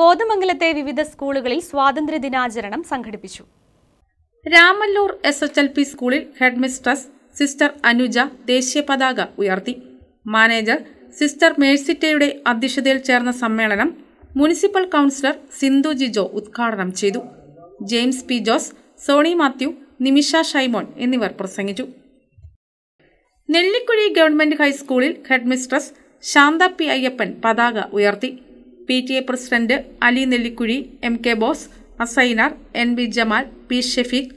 കോതമംഗലത്തെ വിവിധ സ്കൂളുകളിൽ സ്വാതന്ത്ര്യ ദിനാചരണം സംഘടിപ്പിച്ചു Ramallur S H L P സ്കൂളിൽ ഹെഡ്മിസ്ട്രസ് സിസ്റ്റർ അനുജ ദേശീയ പതാക ഉയർത്തി മാനേജർ സിസ്റ്റർ മേഴ്സിറ്റയുടെ അധ്യക്ഷതയിൽ ചേർന്ന സമ്മേളനം മുനിസിപ്പൽ കൗൺസിലർ സിന്ധു ജിജോ ഉദ്ഘാടനം ചെയ്തു ജെയിംസ് പി ജോസ് സോണി മാത്യു നിമിഷ ഷൈമോൻ എന്നിവർ പ്രസംഗിച്ചു നെല്ലിക്കുഴി ഗവൺമെന്റ് ഹൈസ്കൂളിൽ ഹെഡ്മിസ്ട്രസ് ശാന്ത പി അയ്യപ്പൻ പതാക ഉയർത്തി P T A president Ali Nellikuzhi M K Bose Assainar N B Jamal P Shefeeq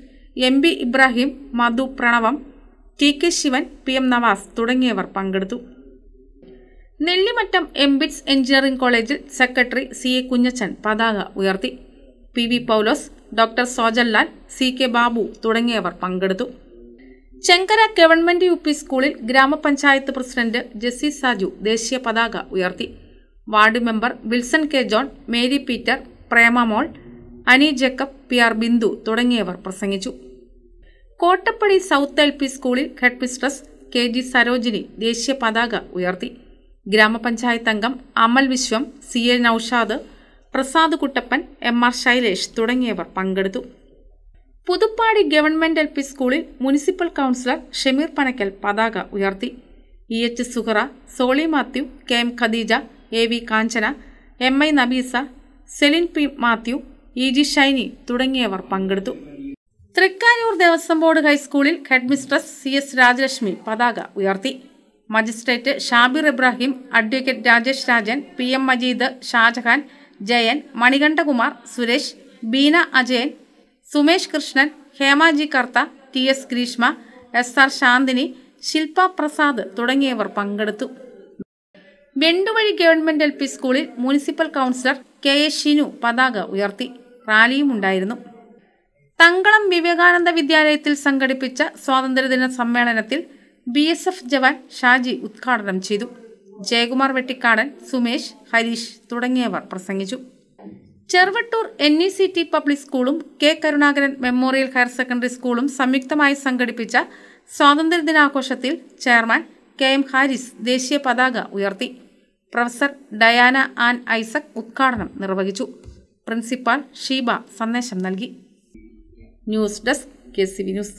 M B Ibrahim Madhu Pranavam T K Sivan P M Navas തുടങ്ങിയവർ പങ്കെടുത്തു നെല്ലിമറ്റം എംബിറ്റ്സ് എഞ്ചിനീയറിംഗ് കോളേജിൽ സെക്രട്ടറി സി എ കുഞ്ഞച്ചൻ പതാക ഉയർത്തി P V Paulose doctor Sojanlal C K Babu തുടങ്ങിയവർ പങ്കെടുത്തു ചെങ്കര ഗവൺമെന്റ് യു പി സ്കൂളിൽ ഗ്രാമപഞ്ചായത്ത് പ്രസിഡന്റ് ജെസ്സി സാജു ദേശീയ പതാക ഉയർത്തി ward member Wilson K John Mary Peter Premamol Ani Jacob P R Bindu തുടങ്ങിയവർ പ്രസംഗിച്ചു കോട്ടപ്പടി സൗത്ത് എൽ പി സ്കൂളിൽ headmistress K G Sarojini ദേശീയ പതാക ഉയർത്തി ഗ്രാമപഞ്ചായത്ത് അംഗം Amal Viswam C A Naushad Prasad Kuttappan M R Shailesh തുടങ്ങിയവർ പങ്കെടുത്തു പുതുപ്പാടി ഗവൺമെന്റ് എൽ പി സ്കൂളിൽ മുനിസിപ്പൽ കൗൺസിലർ ഷമീർ പനക്കൽ പതാക ഉയർത്തി E H Suhara Soly Mathew K M Khadeeja A V Kanchana M I Nabeesa Celine P Mathew E G Shiny തുടങ്ങിയവർ പങ്കെടുത്തു തൃക്കാനൂർ ദേവസ്വം ബോർഡ് ഹൈസ്കൂളിൽ ഹെഡ്മിസ്ട്രസ് സി എസ് രാജലക്ഷ്മി പതാക ഉയർത്തി magistrate Shabir Ibrahim advocate Rajesh Rajan P M Majeed Shajahan Jayan Manikandakumar Suresh Beena Ajayan Sumesh Krishnan Hemaji Kartha T S Greeshma S R Shanthini Shilpa Prasad തുടങ്ങിയവർ പങ്കെടുത്തു വെണ്ടുവഴി ഗവൺമെന്റ് എൽ പി സ്കൂളിൽ municipal councillor K S Shinu പതാക ഉയർത്തി റാലിയും ഉണ്ടായിരുന്നു തങ്കളം വിവേകാനന്ദ വിദ്യാലയത്തിൽ സംഘടിപ്പിച്ച സ്വാതന്ത്ര്യദിന സമ്മേളനത്തിൽ B S F jawan Shaji ഉദ്ഘാടനം ചെയ്തു ജയകുമാർ വെട്ടിക്കാടൻ സുമേഷ് ഹരീഷ് തുടങ്ങിയവർ പ്രസംഗിച്ചു Cheruvattoor N E C T public സ്കൂളും K Karunakaran memorial higher secondary സ്കൂളും സംയുക്തമായി സംഘടിപ്പിച്ച സ്വാതന്ത്ര്യദിനാഘോഷത്തിൽ ചെയർമാൻ കെ എം ഹാരിസ് ദേശീയ പതാക ഉയർത്തി പ്രൊഫസർ ഡയാന ആൻ ഐസക് ഉദ്ഘാടനം നിർവഹിച്ചു പ്രിൻസിപ്പാൾ ഷീബ സന്ദേശം നൽകി news desk K C V news